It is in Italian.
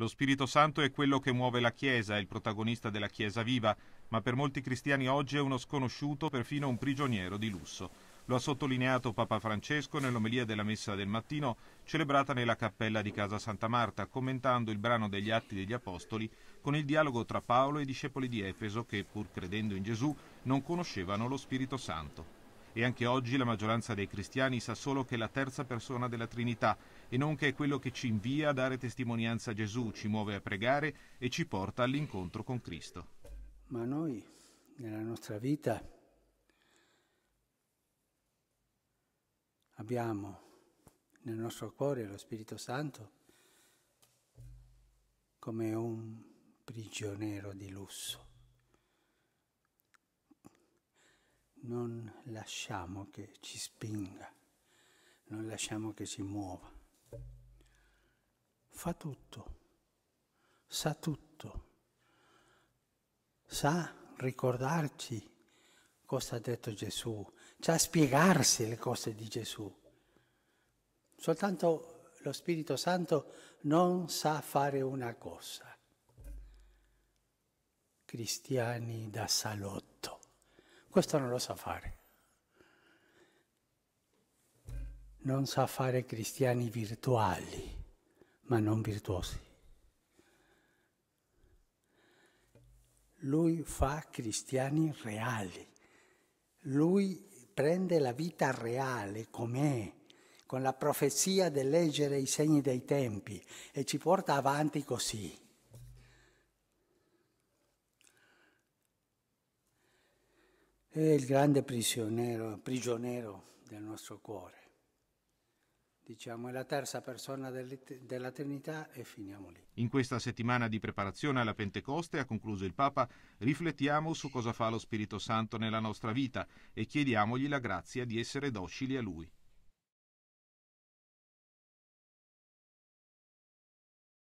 Lo Spirito Santo è quello che muove la Chiesa, è il protagonista della Chiesa viva, ma per molti cristiani oggi è uno sconosciuto, perfino un prigioniero di lusso. Lo ha sottolineato Papa Francesco nell'omelia della messa del mattino celebrata nella cappella di Casa Santa Marta, commentando il brano degli Atti degli Apostoli con il dialogo tra Paolo e i discepoli di Efeso che, pur credendo in Gesù, non conoscevano lo Spirito Santo. E anche oggi la maggioranza dei cristiani sa solo che è la terza persona della Trinità e non che è quello che ci invia a dare testimonianza a Gesù, ci muove a pregare e ci porta all'incontro con Cristo. Ma noi, nella nostra vita, abbiamo nel nostro cuore lo Spirito Santo come un prigioniero di lusso. non lasciamo che ci spinga, non lasciamo che ci muova. Fa tutto, sa tutto, sa ricordarci cosa ha detto Gesù, sa spiegarsi le cose di Gesù. Soltanto lo Spirito Santo non sa fare una cosa. Cristiani da salotto questo non lo sa fare. Non sa fare cristiani virtuali, ma non virtuosi. Lui fa cristiani reali. Lui prende la vita reale com'è, con la profezia del leggere i segni dei tempi e ci porta avanti così. è il grande prigioniero, prigioniero del nostro cuore. Diciamo, è la terza persona della Trinità e finiamo lì. In questa settimana di preparazione alla Pentecoste, ha concluso il Papa, riflettiamo su cosa fa lo Spirito Santo nella nostra vita e chiediamogli la grazia di essere docili a Lui.